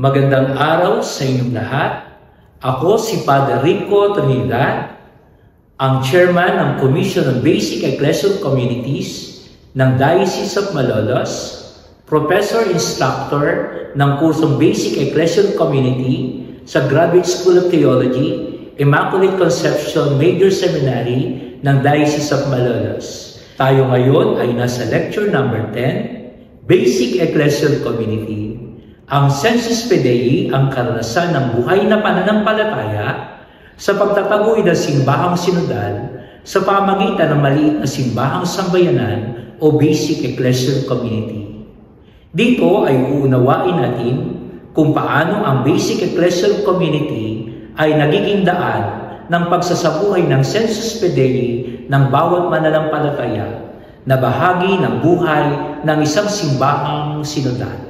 Magandang araw sa inyong lahat. Ako si Padre Rico Trinidad, ang chairman ng Commission on Basic Ecclesial Communities ng Diocese of Malolos, professor instructor ng kursong Basic Ecclesial Community sa Graduate School of Theology, Immaculate Conception Major Seminary ng Diocese of Malolos. Tayo ngayon ay nasa lecture number 10, Basic Ecclesial Community ang Census Fidei ang karanasan ng buhay na pananampalataya sa pagtatagoy ng simbahang sinodal sa pamagitan ng maliit na simbahang sambayanan o basic ecclesial community. Dito ay uunawain natin kung paano ang basic ecclesial community ay nagiging daan ng pagsasabuhay ng sensus fidei ng bawat mananampalataya na bahagi ng buhay ng isang simbahang sinodal.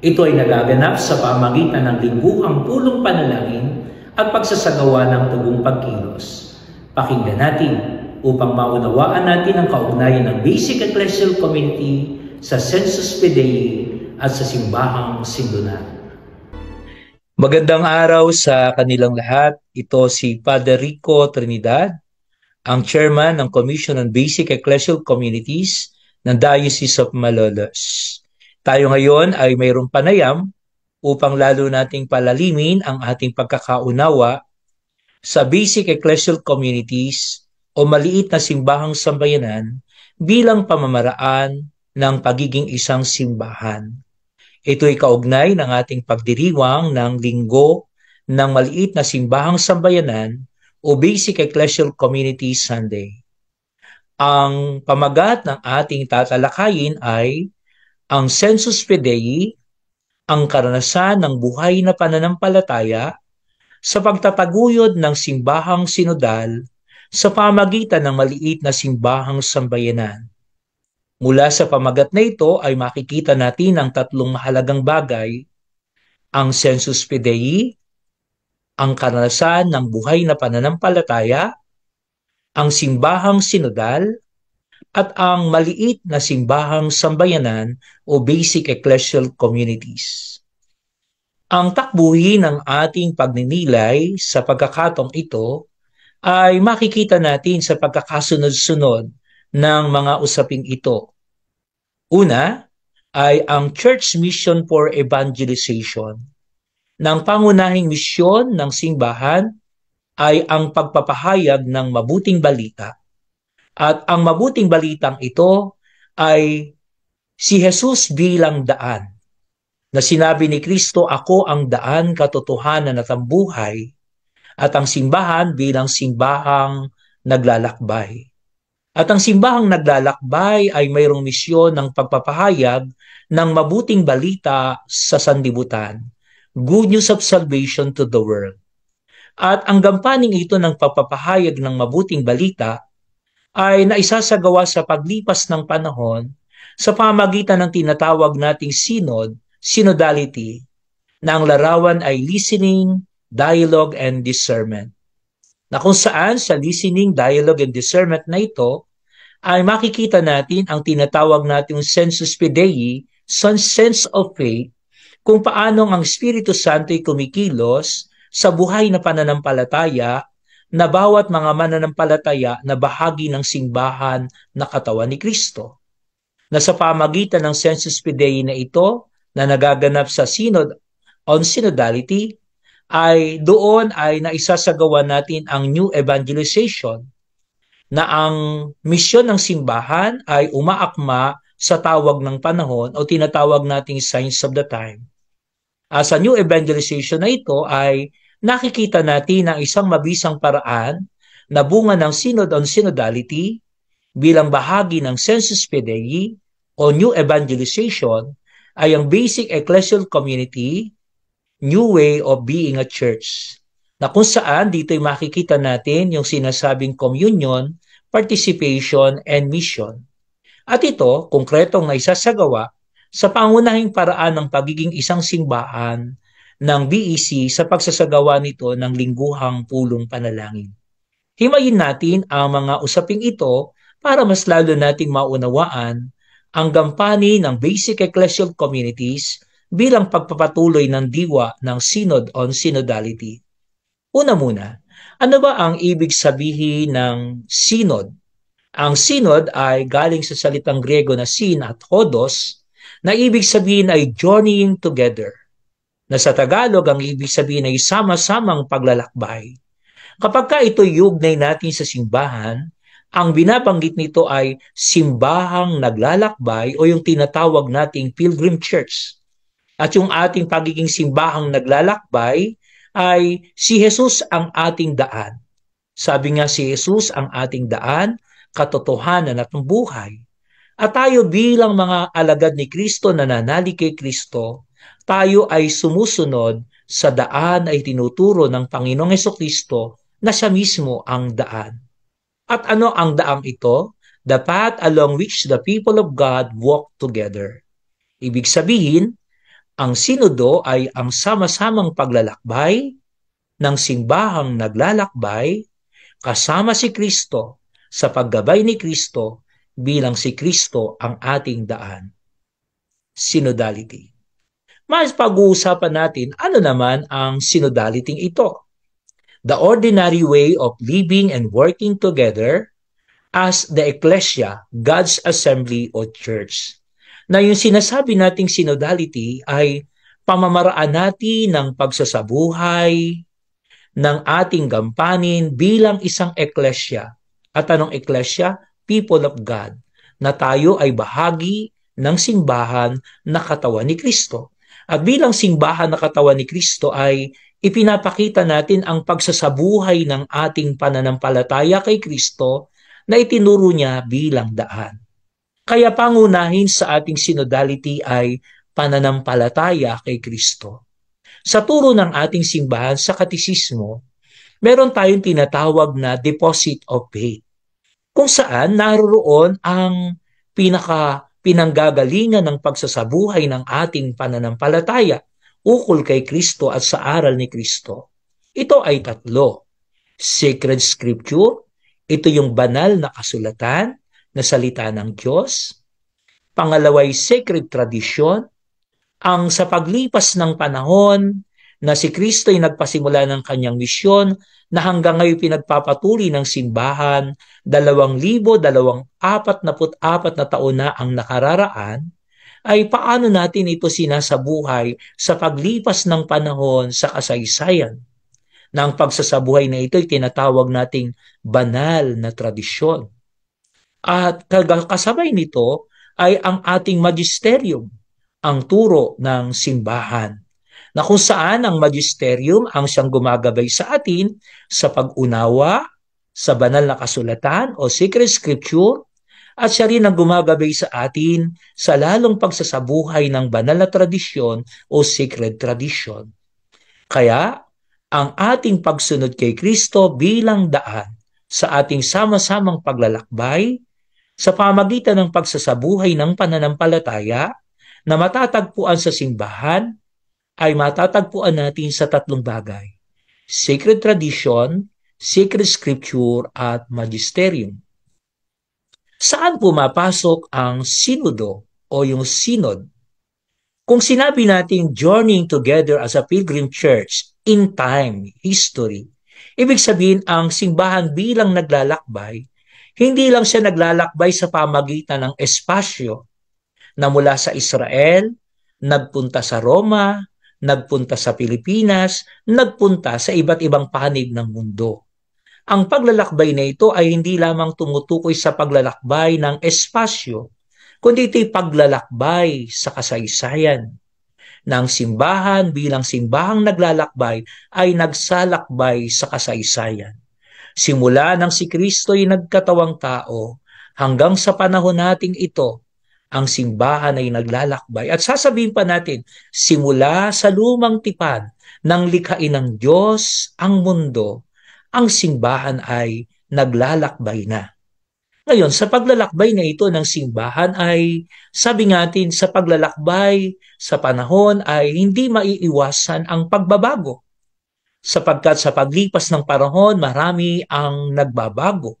Ito ay nagaganap sa pamagitan ng lingguhang pulong panalangin at pagsasagawa ng tugong pagkilos. Pakinggan natin upang maunawaan natin ang kaugnayan ng Basic Ecclesial Committee sa Census Fidei at sa Simbahang Sindunan. Magandang araw sa kanilang lahat. Ito si Padre Rico Trinidad, ang chairman ng Commission on Basic Ecclesial Communities ng Diocese of Malolos. Tayo ngayon ay mayroong panayam upang lalo nating palalimin ang ating pagkakaunawa sa basic ecclesial communities o maliit na simbahang sambayanan bilang pamamaraan ng pagiging isang simbahan. Ito'y kaugnay ng ating pagdiriwang ng linggo ng maliit na simbahang sambayanan o Basic Ecclesial Community Sunday. Ang pamagat ng ating tatalakayin ay ang sensus fidei, ang karanasan ng buhay na pananampalataya sa pagtataguyod ng simbahang sinodal sa pamagitan ng maliit na simbahang sambayanan. Mula sa pamagat na ito ay makikita natin ang tatlong mahalagang bagay, ang sensus fidei, ang karanasan ng buhay na pananampalataya, ang simbahang sinodal, at ang maliit na simbahang sambayanan o basic ecclesial communities. Ang takbuhin ng ating pagninilay sa pagkakatong ito ay makikita natin sa pagkakasunod-sunod ng mga usaping ito. Una ay ang Church Mission for Evangelization. Nang pangunahing misyon ng simbahan ay ang pagpapahayag ng mabuting balita at ang mabuting balitang ito ay si Jesus bilang daan na sinabi ni Kristo, ako ang daan, katotohanan at ang buhay at ang simbahan bilang simbahang naglalakbay. At ang simbahang naglalakbay ay mayroong misyon ng pagpapahayag ng mabuting balita sa sandibutan, good news of salvation to the world. At ang gampaning ito ng pagpapahayag ng mabuting balita ay naisasagawa sa paglipas ng panahon sa pamagitan ng tinatawag nating synod, synodality, na ang larawan ay listening, dialogue, and discernment. Na kung saan sa listening, dialogue, and discernment na ito, ay makikita natin ang tinatawag nating sensus fidei, sense of faith, kung paanong ang Espiritu Santo ay kumikilos sa buhay na pananampalataya na bawat mga mananampalataya na bahagi ng simbahan na katawan ni Kristo. Na sa pamagitan ng census fidei na ito na nagaganap sa synod on synodality ay doon ay naisasagawa natin ang new evangelization na ang misyon ng simbahan ay umaakma sa tawag ng panahon o tinatawag nating signs of the time. Uh, sa new evangelization na ito ay nakikita natin ang isang mabisang paraan na bunga ng Synod on Synodality bilang bahagi ng Census Fidei o New Evangelization ay ang basic ecclesial community, new way of being a church, na kung saan dito'y makikita natin yung sinasabing communion, participation, and mission. At ito, konkretong na isasagawa sa pangunahing paraan ng pagiging isang simbahan ng BEC sa pagsasagawa nito ng lingguhang pulong panalangin. Himayin natin ang mga usaping ito para mas lalo nating maunawaan ang gampani ng basic ecclesial communities bilang pagpapatuloy ng diwa ng Synod on Synodality. Una muna, ano ba ang ibig sabihin ng synod? Ang synod ay galing sa salitang Grego na sin at hodos na ibig sabihin ay journeying together na sa Tagalog ang ibig sabihin ay sama-samang paglalakbay. Kapag ka ito yugnay natin sa simbahan, ang binabanggit nito ay simbahang naglalakbay o yung tinatawag nating pilgrim church. At yung ating pagiging simbahang naglalakbay ay si Jesus ang ating daan. Sabi nga si Jesus ang ating daan, katotohanan at buhay. At tayo bilang mga alagad ni Kristo na nanali kay Kristo, tayo ay sumusunod sa daan ay tinuturo ng Panginoong Heso Kristo na siya mismo ang daan. At ano ang daang ito? The path along which the people of God walk together. Ibig sabihin, ang sinodo ay ang sama-samang paglalakbay ng simbahang naglalakbay kasama si Kristo sa paggabay ni Kristo bilang si Kristo ang ating daan. Synodality. Mas pag-uusapan natin ano naman ang synodality ito. The ordinary way of living and working together as the ecclesia, God's assembly or church. Na yung sinasabi nating synodality ay pamamaraan natin ng pagsasabuhay ng ating gampanin bilang isang ecclesia. At anong ecclesia? People of God, na tayo ay bahagi ng simbahan na katawan ni Kristo. At ah, bilang simbahan na katawan ni Kristo ay ipinapakita natin ang pagsasabuhay ng ating pananampalataya kay Kristo na itinuro niya bilang daan. Kaya pangunahin sa ating synodality ay pananampalataya kay Kristo. Sa turo ng ating simbahan sa katisismo, meron tayong tinatawag na deposit of faith, kung saan naroon ang pinaka pinanggagalingan ng pagsasabuhay ng ating pananampalataya ukol kay Kristo at sa aral ni Kristo. Ito ay tatlo. Sacred Scripture, ito yung banal na kasulatan na salita ng Diyos. Pangalawa ay sacred tradition, ang sa paglipas ng panahon na si Kristo ay nagpasimula ng kanyang misyon na hanggang ngayon pinagpapatuloy ng simbahan, 2,024 na taon na ang nakararaan, ay paano natin ito sinasabuhay sa paglipas ng panahon sa kasaysayan na ang pagsasabuhay na ito ay tinatawag nating banal na tradisyon. At kasabay nito ay ang ating magisterium, ang turo ng simbahan na kung saan ang magisterium ang siyang gumagabay sa atin sa pag-unawa, sa banal na kasulatan o sacred scripture, at siya rin ang gumagabay sa atin sa lalong pagsasabuhay ng banal na tradisyon o sacred tradition. Kaya, ang ating pagsunod kay Kristo bilang daan sa ating sama-samang paglalakbay sa pamagitan ng pagsasabuhay ng pananampalataya na matatagpuan sa simbahan ay matatagpuan natin sa tatlong bagay. Sacred tradition, sacred scripture, at magisterium. Saan pumapasok ang sinodo o yung synod? Kung sinabi natin journeying together as a pilgrim church in time, history, ibig sabihin ang simbahan bilang naglalakbay, hindi lang siya naglalakbay sa pamagitan ng espasyo na mula sa Israel, nagpunta sa Roma, nagpunta sa Pilipinas, nagpunta sa iba't ibang panig ng mundo. Ang paglalakbay na ito ay hindi lamang tumutukoy sa paglalakbay ng espasyo, kundi ito'y paglalakbay sa kasaysayan ng simbahan bilang simbahang naglalakbay ay nagsalakbay sa kasaysayan. Simula nang si Kristo ay nagkatawang tao hanggang sa panahon nating ito, ang simbahan ay naglalakbay. At sasabihin pa natin, simula sa lumang tipan ng likhain ng Diyos ang mundo, ang simbahan ay naglalakbay na. Ngayon, sa paglalakbay na ito ng simbahan ay, sabi natin, sa paglalakbay sa panahon ay hindi maiiwasan ang pagbabago. Sapagkat sa paglipas ng panahon, marami ang nagbabago.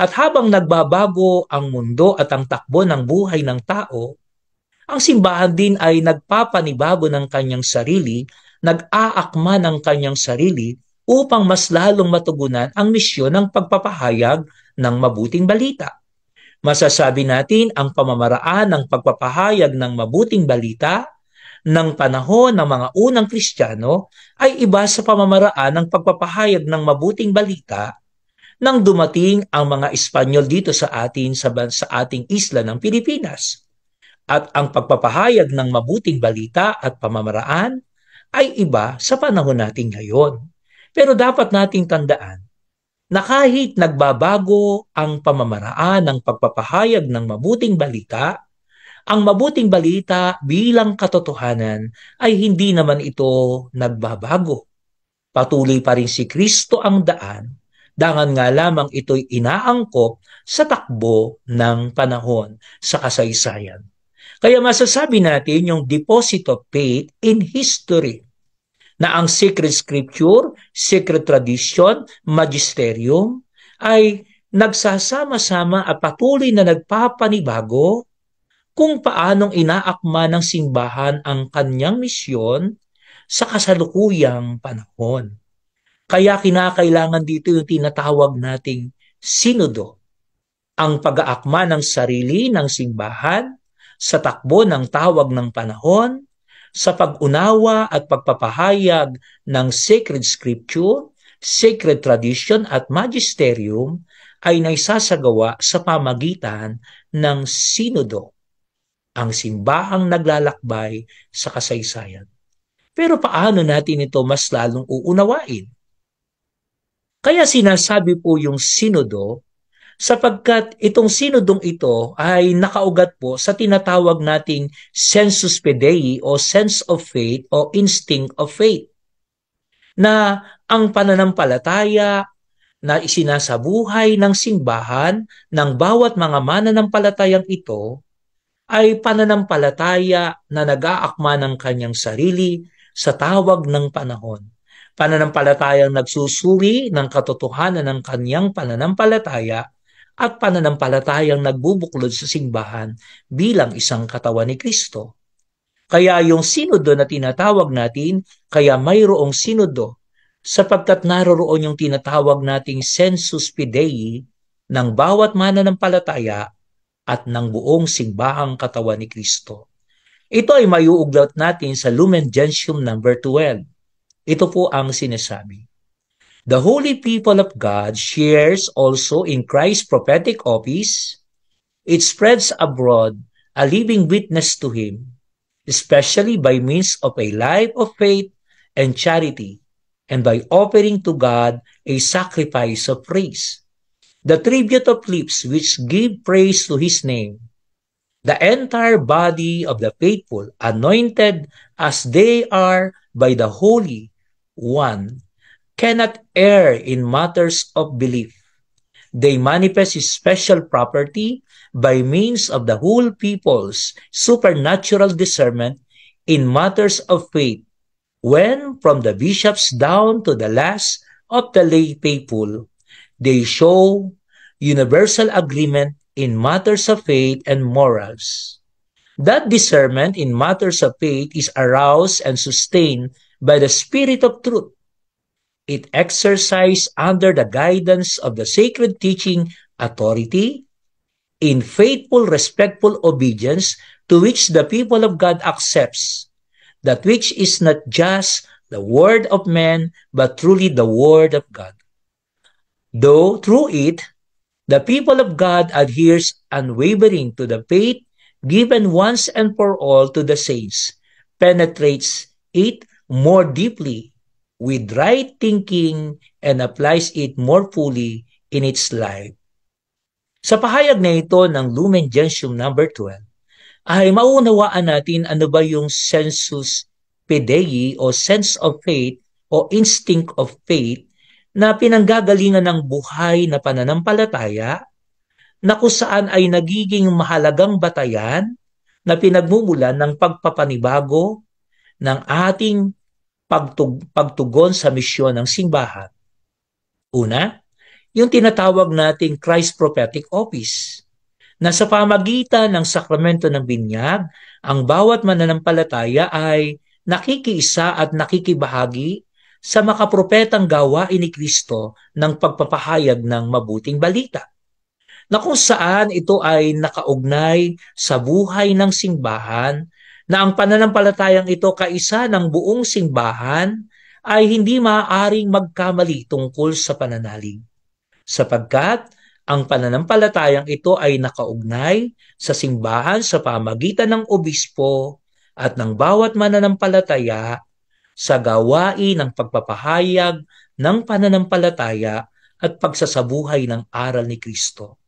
At habang nagbabago ang mundo at ang takbo ng buhay ng tao, ang simbahan din ay nagpapanibago ng kanyang sarili, nag-aakma ng kanyang sarili upang mas lalong matugunan ang misyon ng pagpapahayag ng mabuting balita. Masasabi natin ang pamamaraan ng pagpapahayag ng mabuting balita ng panahon ng mga unang Kristiyano ay iba sa pamamaraan ng pagpapahayag ng mabuting balita nang dumating ang mga Espanyol dito sa atin sa, sa ating isla ng Pilipinas. At ang pagpapahayag ng mabuting balita at pamamaraan ay iba sa panahon natin ngayon. Pero dapat nating tandaan na kahit nagbabago ang pamamaraan ng pagpapahayag ng mabuting balita, ang mabuting balita bilang katotohanan ay hindi naman ito nagbabago. Patuloy pa rin si Kristo ang daan Dangan nga lamang ito'y inaangkop sa takbo ng panahon sa kasaysayan. Kaya masasabi natin yung deposit of faith in history na ang sacred scripture, sacred tradition, magisterium ay nagsasama-sama at patuloy na nagpapanibago kung paanong inaakma ng simbahan ang kanyang misyon sa kasalukuyang panahon. Kaya kinakailangan dito yung tinatawag nating sinodo. Ang pag-aakma ng sarili ng simbahan sa takbo ng tawag ng panahon, sa pag-unawa at pagpapahayag ng sacred scripture, sacred tradition at magisterium ay naisasagawa sa pamagitan ng sinodo, ang simbahang naglalakbay sa kasaysayan. Pero paano natin ito mas lalong uunawain? Kaya sinasabi po yung sinodo sapagkat itong sinodong ito ay nakaugat po sa tinatawag nating sensus pedei o sense of faith o instinct of faith na ang pananampalataya na isinasabuhay ng simbahan ng bawat mga mananampalatayang ito ay pananampalataya na nag-aakma ng kanyang sarili sa tawag ng panahon pananampalatayang nagsusuri ng katotohanan ng kanyang pananampalataya at pananampalatayang nagbubuklod sa simbahan bilang isang katawan ni Kristo. Kaya yung sinodo na tinatawag natin, kaya mayroong sinodo sapagkat naroroon yung tinatawag nating census fidei ng bawat mananampalataya at ng buong simbahang katawan ni Kristo. Ito ay maiuuglat natin sa Lumen Gentium number 12. Ito po ang sinasabi. The holy people of God shares also in Christ's prophetic office. It spreads abroad a living witness to Him, especially by means of a life of faith and charity, and by offering to God a sacrifice of praise. The tribute of lips which give praise to His name. The entire body of the faithful anointed as they are by the Holy one cannot err in matters of belief. They manifest his special property by means of the whole people's supernatural discernment in matters of faith, when from the bishops down to the last of the lay people, they show universal agreement in matters of faith and morals. That discernment in matters of faith is aroused and sustained by the Spirit of truth. It exercised under the guidance of the sacred teaching authority in faithful, respectful obedience to which the people of God accepts, that which is not just the word of man, but truly the word of God. Though through it, the people of God adheres unwavering to the faith given once and for all to the saints, penetrates it more deeply with right thinking and applies it more fully in its life. Sa pahayag na ito ng Lumen Gentium number 12, ay maunawaan natin ano ba yung sensus pedei o sense of faith o instinct of faith na pinanggagalingan ng buhay na pananampalataya na kusaan ay nagiging mahalagang batayan na pinagmumulan ng pagpapanibago ng ating pagtug- pagtugon sa misyon ng simbahan. Una, yung tinatawag nating Christ Prophetic Office na sa pamagitan ng sakramento ng binyag, ang bawat mananampalataya ay nakikiisa at nakikibahagi sa makapropetang gawain ni Kristo ng pagpapahayag ng mabuting balita na kung saan ito ay nakaugnay sa buhay ng simbahan na ang pananampalatayang ito kaisa ng buong simbahan ay hindi maaaring magkamali tungkol sa pananalig. Sapagkat ang pananampalatayang ito ay nakaugnay sa simbahan sa pamagitan ng obispo at ng bawat mananampalataya sa gawain ng pagpapahayag ng pananampalataya at pagsasabuhay ng aral ni Kristo.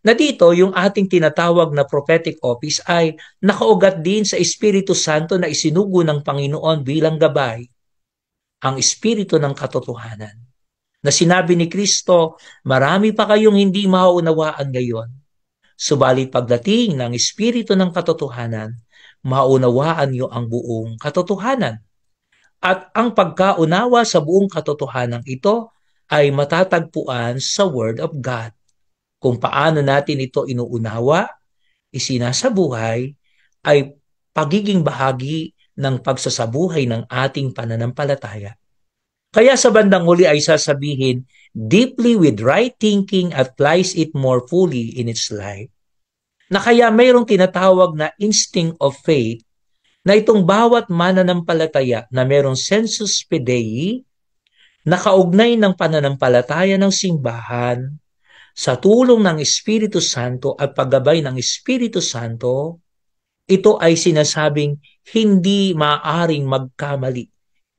Na dito, yung ating tinatawag na prophetic office ay nakaugat din sa Espiritu Santo na isinugo ng Panginoon bilang gabay, ang Espiritu ng katotohanan. Na sinabi ni Kristo, marami pa kayong hindi maunawaan ngayon. Subalit pagdating ng Espiritu ng katotohanan, maunawaan niyo ang buong katotohanan. At ang pagkaunawa sa buong katotohanan ito ay matatagpuan sa Word of God kung paano natin ito inuunawa, isinasabuhay, ay pagiging bahagi ng pagsasabuhay ng ating pananampalataya. Kaya sa bandang huli ay sasabihin, deeply with right thinking applies it more fully in its life. Na kaya mayroong tinatawag na instinct of faith na itong bawat mananampalataya na mayroong sensus fidei na kaugnay ng pananampalataya ng simbahan sa tulong ng Espiritu Santo at paggabay ng Espiritu Santo, ito ay sinasabing hindi maaring magkamali.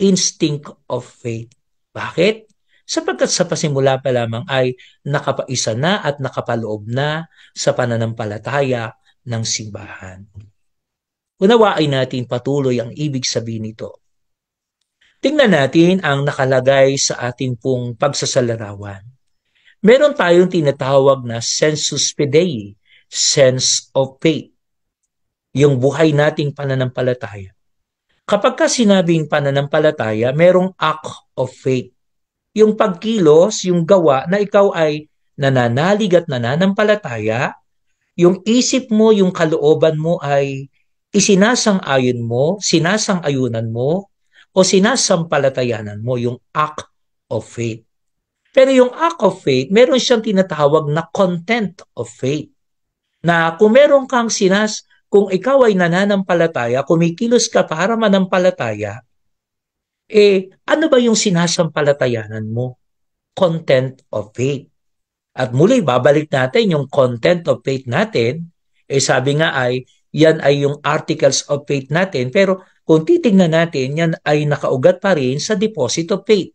Instinct of faith. Bakit? Sapagkat sa pasimula pa lamang ay nakapaisa na at nakapaloob na sa pananampalataya ng simbahan. Unawain natin patuloy ang ibig sabihin nito. Tingnan natin ang nakalagay sa ating pong pagsasalarawan meron tayong tinatawag na sensus fidei, sense of faith, yung buhay nating pananampalataya. Kapag ka sinabing pananampalataya, merong act of faith. Yung pagkilos, yung gawa na ikaw ay nananalig at nananampalataya, yung isip mo, yung kalooban mo ay isinasang-ayon mo, sinasang-ayunan mo, o sinasampalatayanan mo yung act of faith. Pero yung act of faith, meron siyang tinatawag na content of faith. Na kung meron kang sinas, kung ikaw ay nananampalataya, kumikilos ka para manampalataya, eh ano ba yung sinasampalatayanan mo? Content of faith. At muli, babalik natin yung content of faith natin. Eh sabi nga ay, yan ay yung articles of faith natin. Pero kung titingnan natin, yan ay nakaugat pa rin sa deposit of faith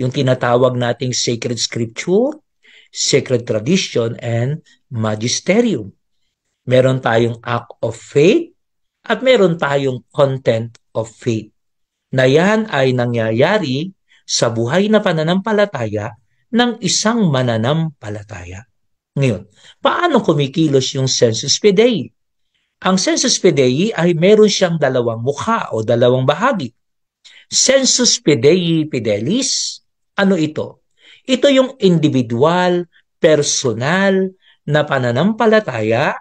yung tinatawag nating sacred scripture, sacred tradition, and magisterium. Meron tayong act of faith at meron tayong content of faith na yan ay nangyayari sa buhay na pananampalataya ng isang mananampalataya. Ngayon, paano kumikilos yung census fidei? Ang census fidei ay meron siyang dalawang mukha o dalawang bahagi. Census fidei fidelis ano ito? Ito yung individual, personal na pananampalataya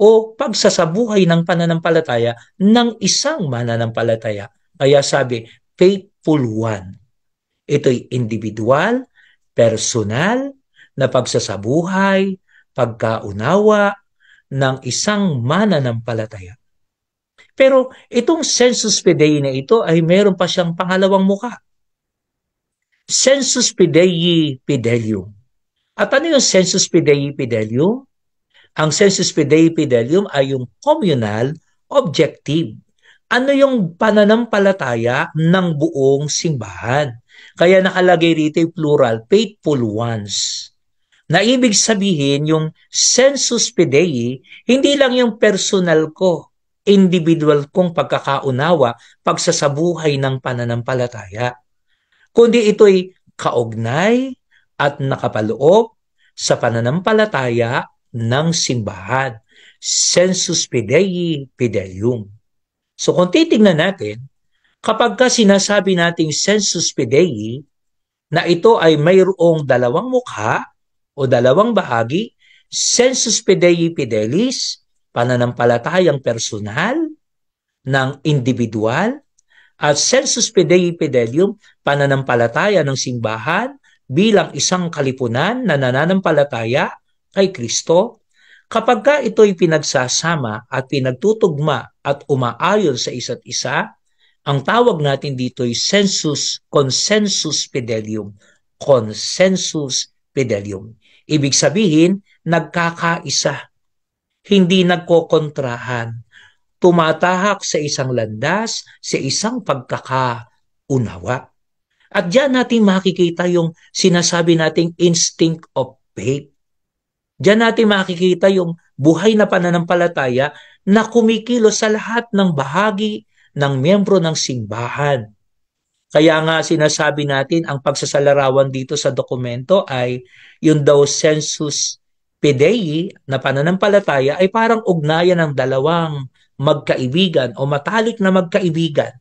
o pagsasabuhay ng pananampalataya ng isang mananampalataya. Kaya sabi, faithful one. Ito'y individual, personal, na pagsasabuhay, pagkaunawa ng isang mananampalataya. Pero itong census fidei na ito ay meron pa siyang pangalawang mukha. Census Fidei Fidelium. At ano yung Census Fidei Fidelium? Ang Census Fidei Fidelium ay yung communal objective. Ano yung pananampalataya ng buong simbahan? Kaya nakalagay rito yung plural, faithful ones. Na ibig sabihin, yung census fidei, hindi lang yung personal ko, individual kong pagkakaunawa, pagsasabuhay ng pananampalataya kundi ito'y kaugnay at nakapaloob sa pananampalataya ng simbahan, sensus fidei fideium. So kung titingnan natin, kapag ka sinasabi nating sensus fidei, na ito ay mayroong dalawang mukha o dalawang bahagi, sensus fidei fidelis, pananampalatayang personal ng individual, at census fidei fidelium, pananampalataya ng simbahan bilang isang kalipunan na nananampalataya kay Kristo, kapag ka ito'y pinagsasama at pinagtutugma at umaayon sa isa't isa, ang tawag natin dito ay census consensus fidelium, consensus fidelium. Ibig sabihin, nagkakaisa, hindi nagkokontrahan, tumatahak sa isang landas, sa isang pagkakaunawa. At diyan natin makikita yung sinasabi nating instinct of faith. Diyan natin makikita yung buhay na pananampalataya na kumikilo sa lahat ng bahagi ng miyembro ng simbahan. Kaya nga sinasabi natin ang pagsasalarawan dito sa dokumento ay yung daw census fidei na pananampalataya ay parang ugnayan ng dalawang magkaibigan o matalik na magkaibigan.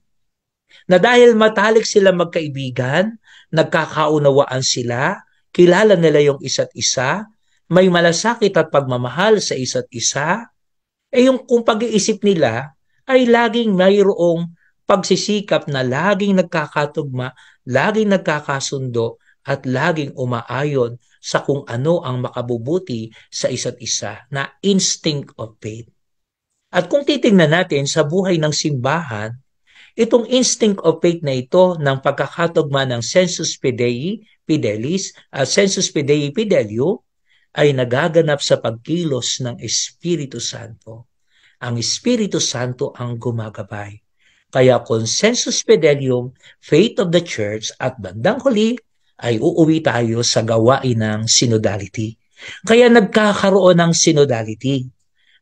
Na dahil matalik sila magkaibigan, nagkakaunawaan sila, kilala nila yung isa't isa, may malasakit at pagmamahal sa isa't isa, eh yung kung pag-iisip nila ay laging mayroong pagsisikap na laging nagkakatugma, laging nagkakasundo, at laging umaayon sa kung ano ang makabubuti sa isa't isa na instinct of faith. At kung titingnan natin sa buhay ng simbahan, itong instinct of faith na ito ng pagkakatugma ng census fidei fidelis at ah, census fidei fidelio ay nagaganap sa pagkilos ng Espiritu Santo. Ang Espiritu Santo ang gumagabay. Kaya consensus fidelium, faith of the church at bandang huli ay uuwi tayo sa gawain ng synodality. Kaya nagkakaroon ng synodality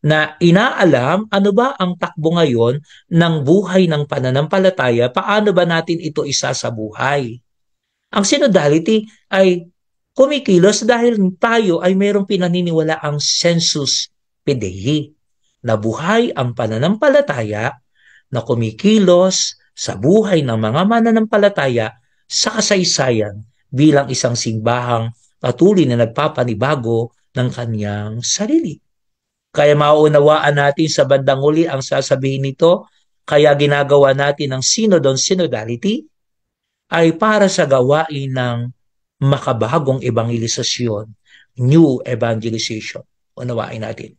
na inaalam ano ba ang takbo ngayon ng buhay ng pananampalataya, paano ba natin ito isa sa buhay. Ang synodality ay kumikilos dahil tayo ay mayroong pinaniniwala ang sensus pedei, na buhay ang pananampalataya na kumikilos sa buhay ng mga mananampalataya sa kasaysayan bilang isang simbahang patuloy na nagpapanibago ng kanyang sarili. Kaya mauunawaan natin sa bandang huli ang sasabihin nito, kaya ginagawa natin ang synod on Synodality ay para sa gawain ng makabagong evangelisasyon, new evangelization. Unawain natin.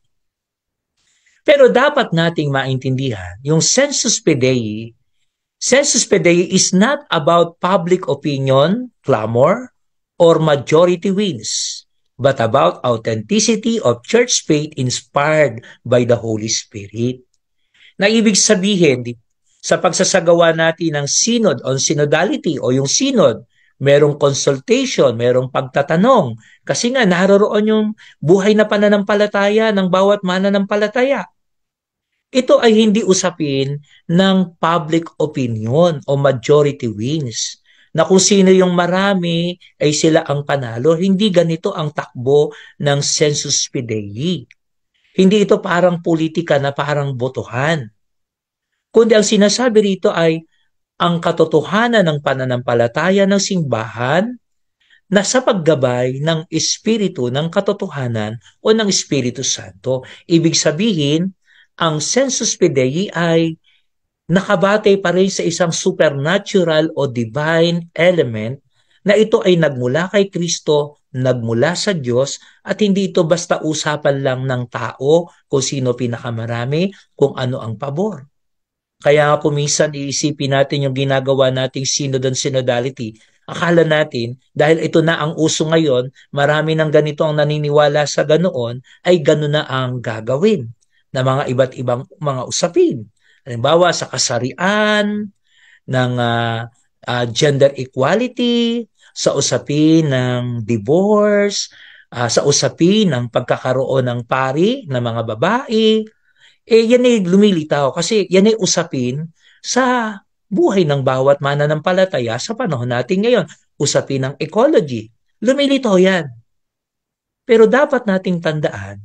Pero dapat nating maintindihan, yung census pedei, census pedei is not about public opinion, clamor, or majority wins but about authenticity of church faith inspired by the Holy Spirit. Na ibig sabihin, sa pagsasagawa natin ng synod on synodality o yung synod, merong consultation, merong pagtatanong. Kasi nga, naroroon yung buhay na pananampalataya ng bawat mananampalataya. Ito ay hindi usapin ng public opinion o majority wins na kung sino yung marami ay sila ang panalo. Hindi ganito ang takbo ng census fidei. Hindi ito parang politika na parang botohan. Kundi ang sinasabi rito ay ang katotohanan ng pananampalataya ng simbahan na sa paggabay ng Espiritu ng katotohanan o ng Espiritu Santo. Ibig sabihin, ang census fidei ay nakabatay pa rin sa isang supernatural o divine element na ito ay nagmula kay Kristo, nagmula sa Diyos, at hindi ito basta usapan lang ng tao kung sino pinakamarami, kung ano ang pabor. Kaya nga minsan iisipin natin yung ginagawa nating synod and synodality. Akala natin, dahil ito na ang uso ngayon, marami ng ganito ang naniniwala sa ganoon, ay ganoon na ang gagawin na mga iba't ibang mga usapin. Halimbawa sa kasarian, ng uh, uh, gender equality, sa usapin ng divorce, uh, sa usapin ng pagkakaroon ng pari ng mga babae. Eh yan ay lumilitaw kasi yan ay usapin sa buhay ng bawat mananampalataya sa panahon natin ngayon. Usapin ng ecology. Lumilitaw yan. Pero dapat nating tandaan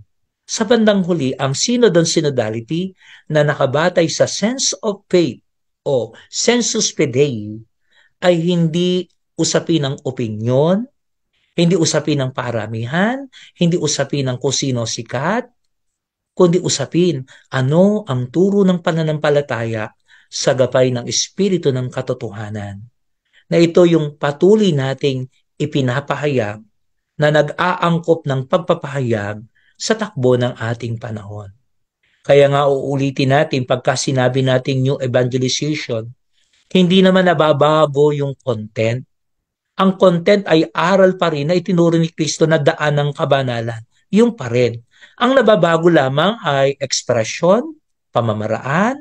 sa bandang huli, ang synod on synodality na nakabatay sa sense of faith o sensus fidei ay hindi usapin ng opinyon, hindi usapin ng paramihan, hindi usapin ng kusino sikat, kundi usapin ano ang turo ng pananampalataya sa gapay ng espiritu ng katotohanan. Na ito yung patuloy nating ipinapahayag na nag-aangkop ng pagpapahayag sa takbo ng ating panahon. Kaya nga uulitin natin pagka sinabi natin new evangelization, hindi naman nababago yung content. Ang content ay aral pa rin na itinuro ni Kristo na daan ng kabanalan. Yung pa rin. Ang nababago lamang ay expression, pamamaraan.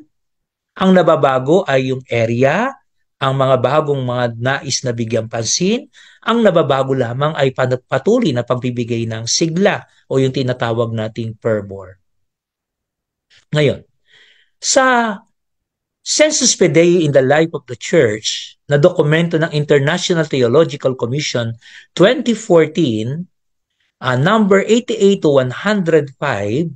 Ang nababago ay yung area, ang mga bagong mga nais na bigyang pansin, ang nababago lamang ay patuloy na pagbibigay ng sigla o yung tinatawag nating fervor. Ngayon, sa Census Fidei in the Life of the Church na dokumento ng International Theological Commission 2014, uh, ah, number 88 to 105,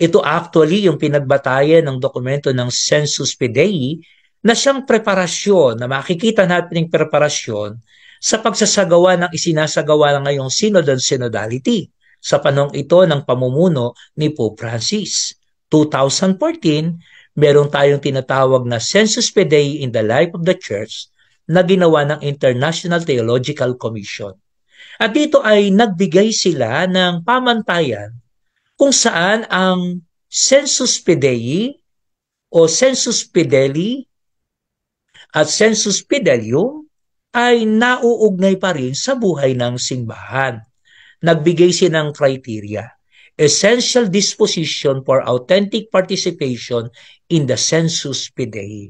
ito actually yung pinagbatayan ng dokumento ng Census Fidei na siyang preparasyon, na makikita natin yung preparasyon sa pagsasagawa ng isinasagawa ng ngayong synod and synodality sa panong ito ng pamumuno ni Pope Francis. 2014, meron tayong tinatawag na Census Fidei in the Life of the Church na ginawa ng International Theological Commission. At dito ay nagbigay sila ng pamantayan kung saan ang Census Fidei o Census pedeli at census pedalium ay nauugnay pa rin sa buhay ng simbahan. Nagbigay silang criteria, essential disposition for authentic participation in the census fidei.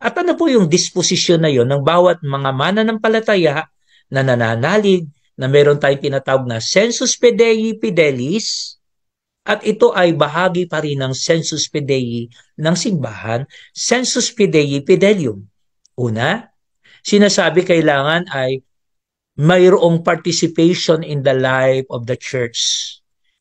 At ano po yung disposition na yon ng bawat mga mananampalataya na nananalig na meron tayong tinatawag na census fidei fidelis at ito ay bahagi pa rin ng census fidei ng simbahan, census fidei fidelium. Una, sinasabi kailangan ay mayroong participation in the life of the church.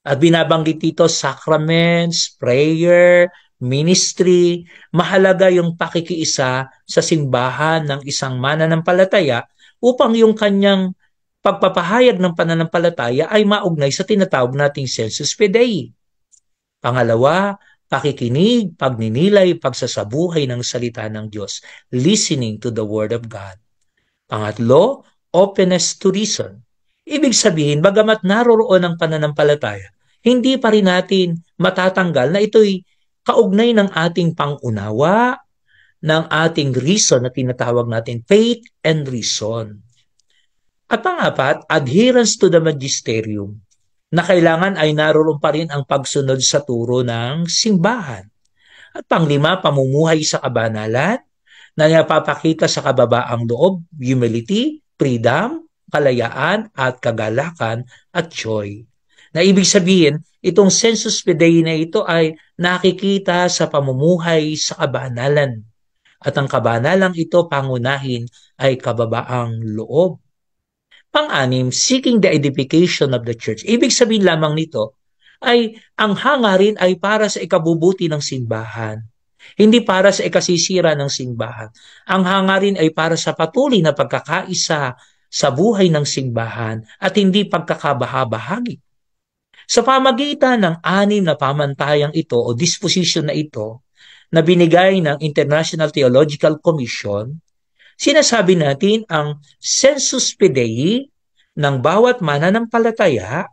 At binabanggit dito sacraments, prayer, ministry, mahalaga yung pakikiisa sa simbahan ng isang mananampalataya upang yung kanyang pagpapahayag ng pananampalataya ay maugnay sa tinatawag nating census fidei. Pangalawa, pakikinig, pagninilay, pagsasabuhay ng salita ng Diyos, listening to the Word of God. Pangatlo, openness to reason. Ibig sabihin, bagamat naroroon ang pananampalataya, hindi pa rin natin matatanggal na ito'y kaugnay ng ating pangunawa, ng ating reason na tinatawag natin faith and reason. At pangapat, adherence to the magisterium na kailangan ay naroon pa rin ang pagsunod sa turo ng simbahan. At panglima, pamumuhay sa kabanalan na napapakita sa kababaang loob, humility, freedom, kalayaan at kagalakan at joy. Na ibig sabihin, itong census fidei na ito ay nakikita sa pamumuhay sa kabanalan. At ang kabanalang ito pangunahin ay kababaang loob Pang-anim, seeking the edification of the church. Ibig sabihin lamang nito ay ang hangarin ay para sa ikabubuti ng simbahan. Hindi para sa ikasisira ng simbahan. Ang hangarin ay para sa patuloy na pagkakaisa sa buhay ng simbahan at hindi pagkakabahabahagi. Sa pamagitan ng anim na pamantayang ito o disposition na ito na binigay ng International Theological Commission, sinasabi natin ang census fidei ng bawat mananampalataya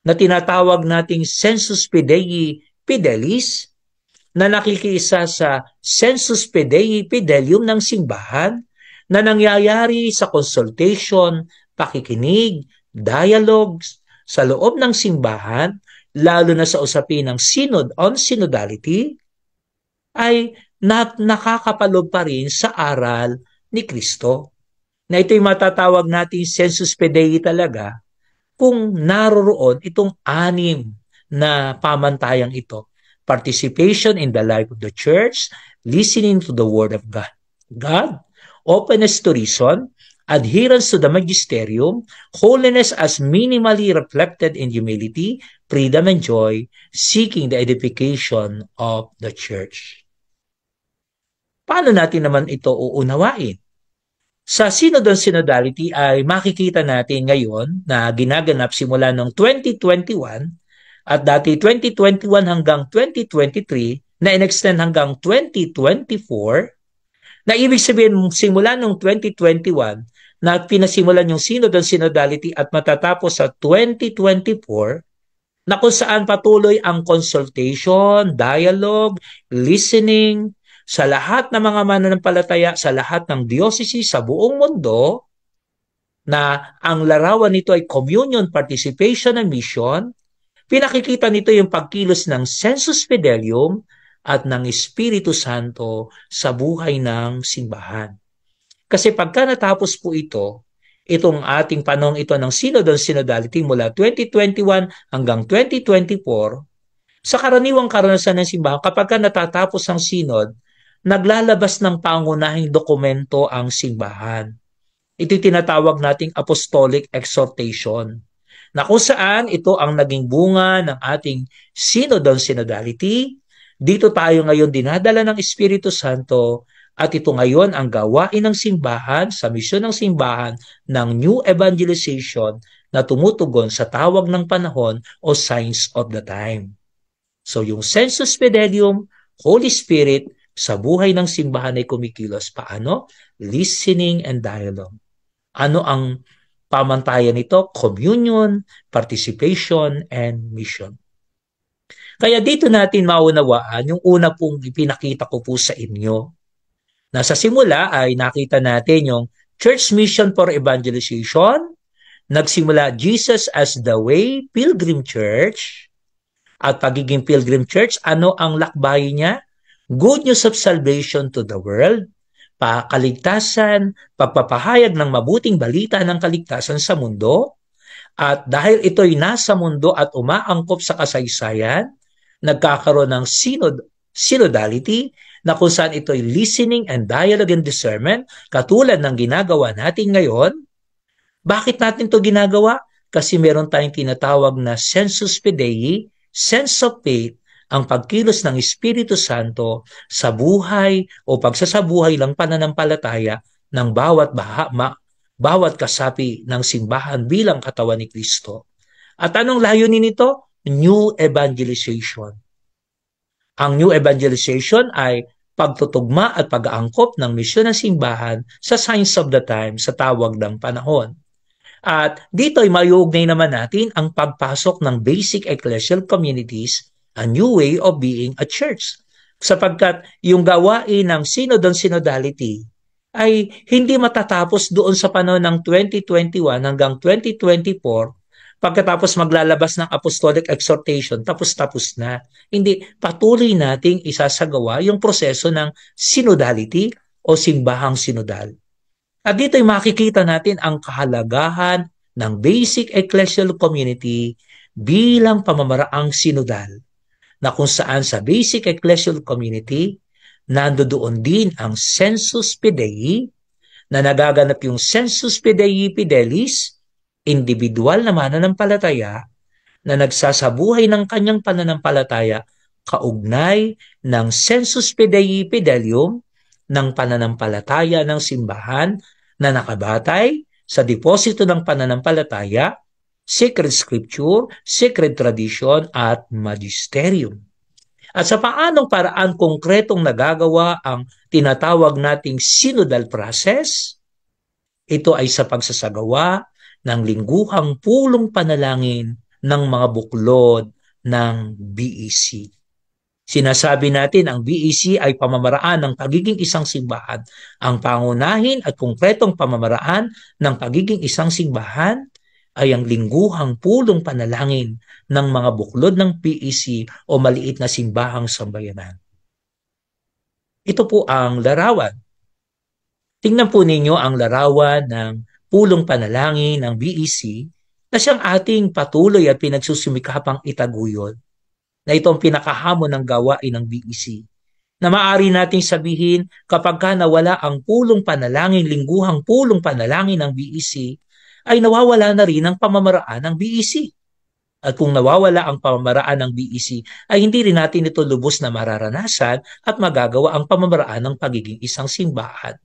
na tinatawag nating census fidei fidelis na nakikisa sa census fidei fidelium ng simbahan na nangyayari sa consultation, pakikinig, dialogues sa loob ng simbahan, lalo na sa usapin ng synod on synodality, ay nakakapaloob pa rin sa aral ni Kristo. Na ito'y matatawag nating census pedei talaga kung naroroon itong anim na pamantayang ito. Participation in the life of the church, listening to the word of God. God, openness to reason, adherence to the magisterium, holiness as minimally reflected in humility, freedom and joy, seeking the edification of the church. Paano natin naman ito uunawain? Sa Synod on Synodality ay makikita natin ngayon na ginaganap simula noong 2021 at dati 2021 hanggang 2023 na inextend hanggang 2024 na ibig sabihin simula noong 2021 na pinasimulan yung Synod on Synodality at matatapos sa 2024 na kung saan patuloy ang consultation, dialogue, listening, sa lahat ng mga mananampalataya, sa lahat ng diocese sa buong mundo, na ang larawan nito ay communion, participation, and mission, pinakikita nito yung pagkilos ng census fidelium at ng Espiritu Santo sa buhay ng simbahan. Kasi pagka natapos po ito, itong ating panong ito ng Synod on Synodality mula 2021 hanggang 2024, sa karaniwang karanasan ng simbahan, kapag natatapos ang Synod, naglalabas ng pangunahing dokumento ang simbahan. Ito tinatawag nating apostolic exhortation na kung saan ito ang naging bunga ng ating synodal synodality. Dito tayo ngayon dinadala ng Espiritu Santo at ito ngayon ang gawain ng simbahan sa misyon ng simbahan ng New Evangelization na tumutugon sa tawag ng panahon o signs of the time. So yung sensus fidelium, Holy Spirit, sa buhay ng simbahan ay kumikilos. Paano? Listening and dialogue. Ano ang pamantayan nito? Communion, participation, and mission. Kaya dito natin maunawaan yung una pong ipinakita ko po sa inyo. Na sa simula ay nakita natin yung Church Mission for Evangelization, nagsimula Jesus as the Way Pilgrim Church, at pagiging Pilgrim Church, ano ang lakbay niya? good news of salvation to the world, pakaligtasan, pagpapahayag ng mabuting balita ng kaligtasan sa mundo, at dahil ito'y nasa mundo at umaangkop sa kasaysayan, nagkakaroon ng synod, synodality na kung saan ito'y listening and dialogue and discernment, katulad ng ginagawa natin ngayon. Bakit natin to ginagawa? Kasi meron tayong tinatawag na sensus fidei, sense of faith, ang pagkilos ng Espiritu Santo sa buhay o pagsasabuhay lang pananampalataya ng bawat baha, ma, bawat kasapi ng simbahan bilang katawan ni Kristo. At anong layunin nito? New evangelization. Ang new evangelization ay pagtutugma at pag-aangkop ng misyon ng simbahan sa signs of the time, sa tawag ng panahon. At dito ay maiuugnay naman natin ang pagpasok ng basic ecclesial communities a new way of being a church. Sapagkat yung gawain ng synod on synodality ay hindi matatapos doon sa panahon ng 2021 hanggang 2024 pagkatapos maglalabas ng apostolic exhortation, tapos-tapos na. Hindi, patuloy nating isasagawa yung proseso ng synodality o simbahang sinodal. At dito ay makikita natin ang kahalagahan ng basic ecclesial community bilang pamamaraang sinodal na kung saan sa basic ecclesial community, nandoon din ang census fidei na nagaganap yung census fidei fidelis, individual na mananampalataya na nagsasabuhay ng kanyang pananampalataya kaugnay ng census fidei fidelium ng pananampalataya ng simbahan na nakabatay sa deposito ng pananampalataya sacred scripture, sacred tradition at magisterium. At sa paanong paraan konkretong nagagawa ang tinatawag nating synodal process? Ito ay sa pagsasagawa ng lingguhang pulong panalangin ng mga buklod ng BEC. Sinasabi natin ang BEC ay pamamaraan ng pagiging isang simbahan. Ang pangunahin at konkretong pamamaraan ng pagiging isang simbahan ay ang lingguhang pulong panalangin ng mga buklod ng PEC o maliit na simbahang sambayanan. Ito po ang larawan. Tingnan po ninyo ang larawan ng pulong panalangin ng BEC na siyang ating patuloy at pinagsusumikapang itaguyod na ito ang pinakahamon ng gawain ng BEC na maari nating sabihin kapag ka nawala ang pulong panalangin, lingguhang pulong panalangin ng BEC, ay nawawala na rin ang pamamaraan ng BEC. At kung nawawala ang pamamaraan ng BEC, ay hindi rin natin ito lubos na mararanasan at magagawa ang pamamaraan ng pagiging isang simbahan.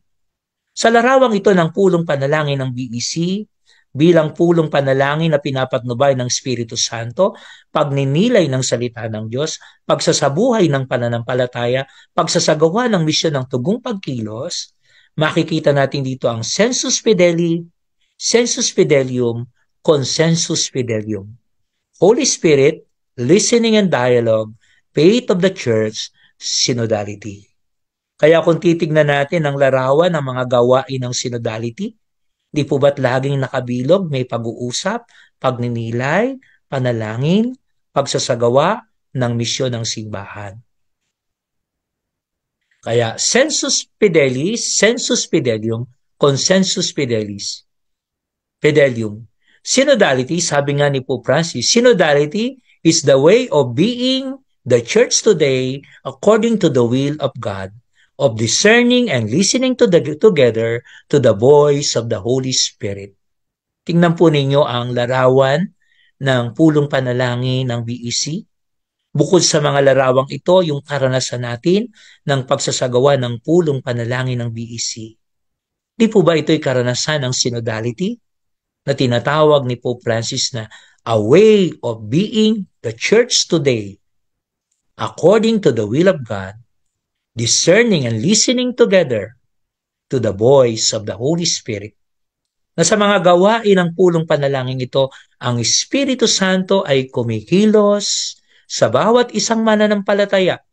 Sa larawang ito ng pulong panalangin ng BEC, bilang pulong panalangin na pinapatnubay ng Espiritu Santo, pagninilay ng salita ng Diyos, pagsasabuhay ng pananampalataya, pagsasagawa ng misyon ng tugong pagkilos, makikita natin dito ang sensus fideli, sensus fidelium, consensus fidelium. Holy Spirit, listening and dialogue, faith of the church, synodality. Kaya kung titignan natin ang larawan ng mga gawain ng synodality, di po ba't laging nakabilog may pag-uusap, pagninilay, panalangin, pagsasagawa ng misyon ng simbahan. Kaya sensus fidelis, sensus fidelium, consensus fidelis. Fidelium. Synodality, sabi nga ni Pope Francis, synodality is the way of being the church today according to the will of God, of discerning and listening to the, together to the voice of the Holy Spirit. Tingnan po ninyo ang larawan ng pulong panalangin ng BEC. Bukod sa mga larawang ito, yung karanasan natin ng pagsasagawa ng pulong panalangin ng BEC. Di po ba ito'y karanasan ng synodality? na tinatawag ni Pope Francis na a way of being the church today according to the will of God, discerning and listening together to the voice of the Holy Spirit. Na sa mga gawain ng pulong panalangin ito, ang Espiritu Santo ay kumikilos sa bawat isang mananampalataya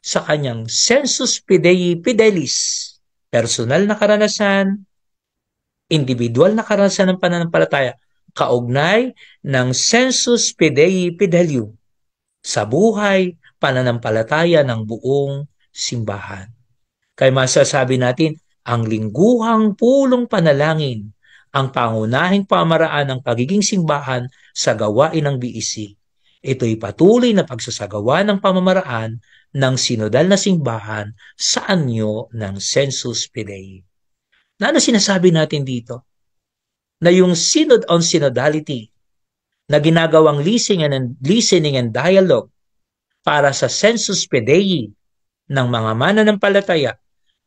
sa kanyang sensus fidei fidelis, personal na karanasan, individual na karanasan ng pananampalataya kaugnay ng sensus fidei fidelium sa buhay pananampalataya ng buong simbahan. Kaya masasabi natin, ang lingguhang pulong panalangin ang pangunahing pamaraan ng pagiging simbahan sa gawain ng BEC. Ito'y patuloy na pagsasagawa ng pamamaraan ng sinodal na simbahan sa anyo ng Census Fidei. Na ano sinasabi natin dito? Na yung synod on synodality na ginagawang listening and, listening and dialogue para sa census pedei ng mga mananampalataya,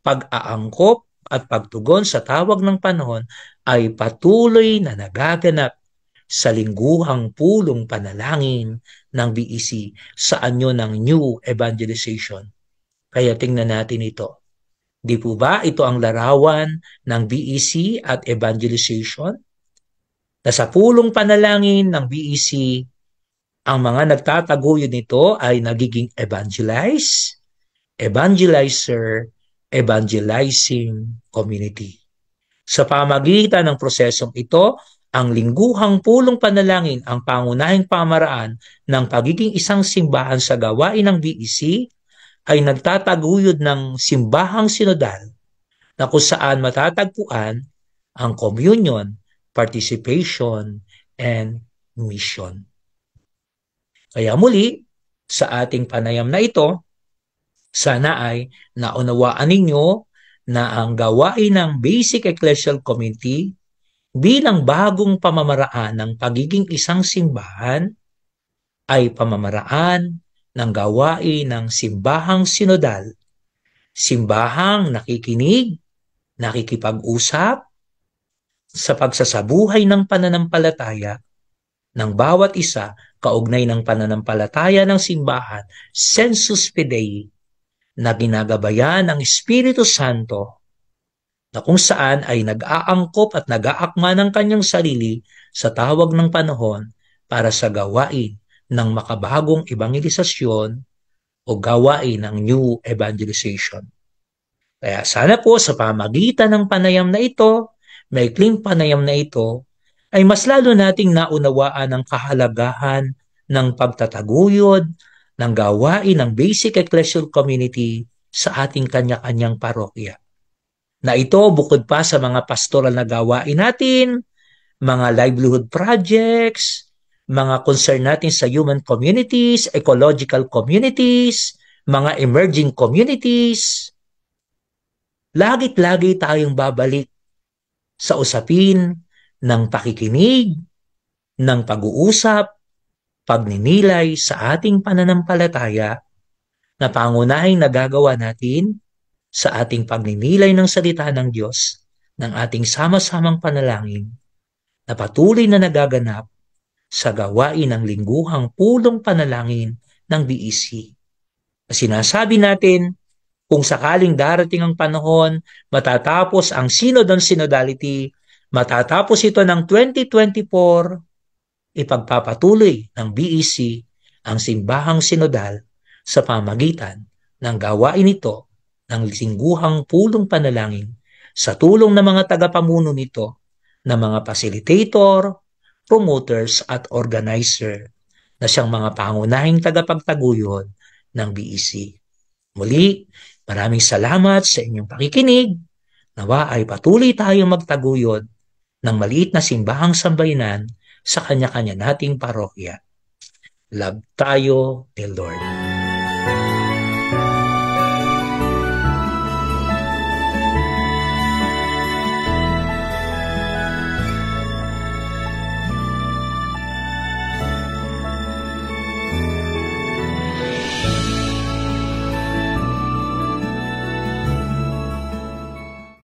pag-aangkop at pagtugon sa tawag ng panahon ay patuloy na nagaganap sa lingguhang pulong panalangin ng BEC sa anyo ng New Evangelization. Kaya tingnan natin ito. Di po ba ito ang larawan ng BEC at evangelization? Na sa pulong panalangin ng BEC, ang mga nagtataguyod nito ay nagiging evangelize, evangelizer, evangelizing community. Sa pamagitan ng prosesong ito, ang lingguhang pulong panalangin ang pangunahing pamaraan ng pagiging isang simbahan sa gawain ng BEC ay nagtataguyod ng simbahang sinodal na kung saan matatagpuan ang communion, participation, and mission. Kaya muli, sa ating panayam na ito, sana ay naunawaan ninyo na ang gawain ng Basic Ecclesial Committee bilang bagong pamamaraan ng pagiging isang simbahan ay pamamaraan ng gawain ng simbahang sinodal, simbahang nakikinig, nakikipag-usap, sa pagsasabuhay ng pananampalataya ng bawat isa kaugnay ng pananampalataya ng simbahan, sensus fidei, na ginagabayan ng Espiritu Santo na kung saan ay nag-aangkop at nag-aakma ng kanyang sarili sa tawag ng panahon para sa gawain ng makabahagong evangelisasyon o gawain ng new evangelization. Kaya sana po sa pamagitan ng panayam na ito, may maikling panayam na ito, ay mas lalo nating naunawaan ang kahalagahan ng pagtataguyod ng gawain ng basic ecclesial community sa ating kanya-kanyang parokya. Na ito bukod pa sa mga pastoral na gawain natin, mga livelihood projects, mga concern natin sa human communities, ecological communities, mga emerging communities. Lagit lagi tayong babalik sa usapin ng pakikinig, ng pag-uusap, pagninilay sa ating pananampalataya na pangunahing nagagawa natin sa ating pagninilay ng salita ng Diyos ng ating sama-samang panalangin na patuloy na nagaganap sa gawain ng lingguhang pulong panalangin ng BEC. Sinasabi natin, kung sakaling darating ang panahon, matatapos ang Synod on Synodality, matatapos ito ng 2024, ipagpapatuloy ng BEC ang simbahang sinodal sa pamagitan ng gawain nito ng lingguhang pulong panalangin sa tulong ng mga tagapamuno nito, na mga facilitator, promoters at organizer na siyang mga pangunahing tagapagtaguyod ng BEC. Muli, maraming salamat sa inyong pakikinig. Nawa ay patuloy tayong magtaguyod ng maliit na simbahang sambayanan sa kanya-kanya nating parokya. Love tayo ni Lord.